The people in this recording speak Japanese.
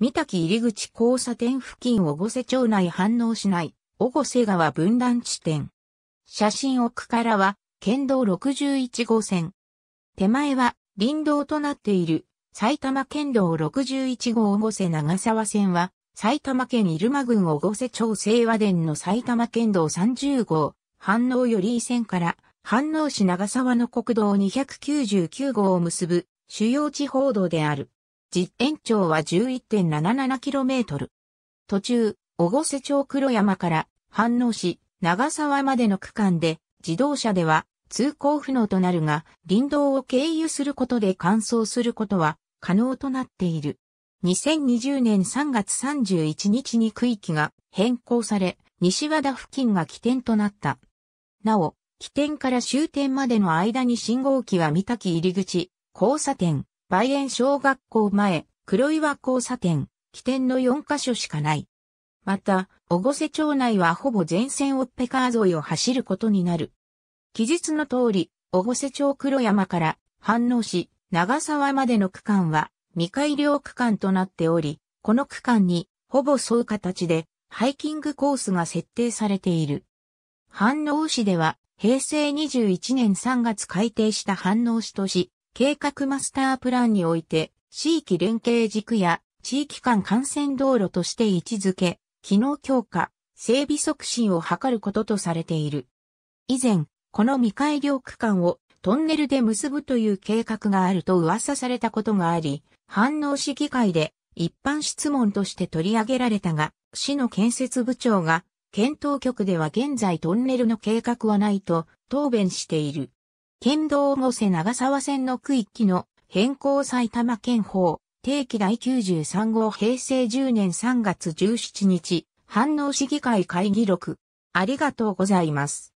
三滝入口交差点付近を五瀬町内反応しない、小瀬川分断地点。写真奥からは、県道61号線。手前は、林道となっている、埼玉県道61号小瀬長沢線は、埼玉県入間郡小瀬町清和殿の埼玉県道30号、反応より線から、反応市長沢の国道299号を結ぶ、主要地報道である。実延長は 11.77km。途中、小瀬町黒山から反応し、長沢までの区間で自動車では通行不能となるが、林道を経由することで乾燥することは可能となっている。2020年3月31日に区域が変更され、西和田付近が起点となった。なお、起点から終点までの間に信号機は三滝入口、交差点、梅園小学校前、黒岩交差点、起点の4カ所しかない。また、小瀬町内はほぼ全線オッペカー沿いを走ることになる。記述の通り、小瀬町黒山から反応し、長沢までの区間は未改良区間となっており、この区間にほぼ沿う形でハイキングコースが設定されている。反応市では平成21年3月改定した反応市とし、計画マスタープランにおいて、地域連携軸や地域間幹線道路として位置づけ、機能強化、整備促進を図ることとされている。以前、この未改良区間をトンネルで結ぶという計画があると噂されたことがあり、反応市議会で一般質問として取り上げられたが、市の建設部長が、検討局では現在トンネルの計画はないと答弁している。県道五瀬長沢線の区域の変更埼玉県法、定期第93号平成10年3月17日、飯能市議会会議録。ありがとうございます。